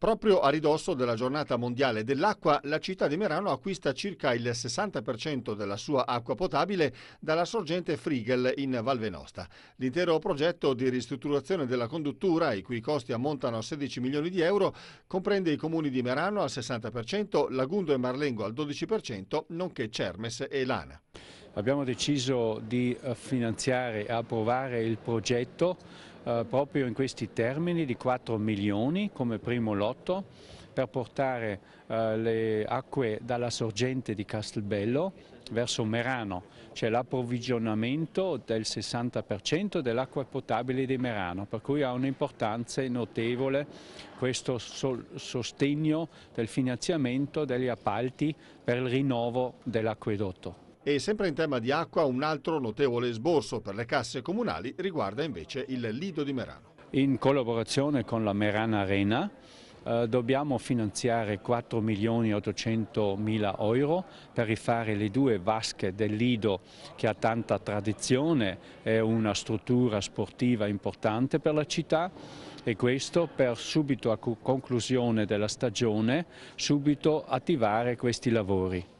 Proprio a ridosso della giornata mondiale dell'acqua, la città di Merano acquista circa il 60% della sua acqua potabile dalla sorgente Frigel in Val Venosta. L'intero progetto di ristrutturazione della conduttura, i cui costi ammontano a 16 milioni di euro, comprende i comuni di Merano al 60%, Lagundo e Marlengo al 12%, nonché Cermes e Lana. Abbiamo deciso di eh, finanziare e approvare il progetto eh, proprio in questi termini di 4 milioni come primo lotto per portare eh, le acque dalla sorgente di Castelbello verso Merano, cioè l'approvvigionamento del 60% dell'acqua potabile di Merano, per cui ha un'importanza notevole questo sostegno del finanziamento degli appalti per il rinnovo dell'acquedotto. E sempre in tema di acqua un altro notevole sborso per le casse comunali riguarda invece il Lido di Merano. In collaborazione con la Merana Arena eh, dobbiamo finanziare 4 milioni 800 mila euro per rifare le due vasche del Lido che ha tanta tradizione, è una struttura sportiva importante per la città e questo per subito a conclusione della stagione, subito attivare questi lavori.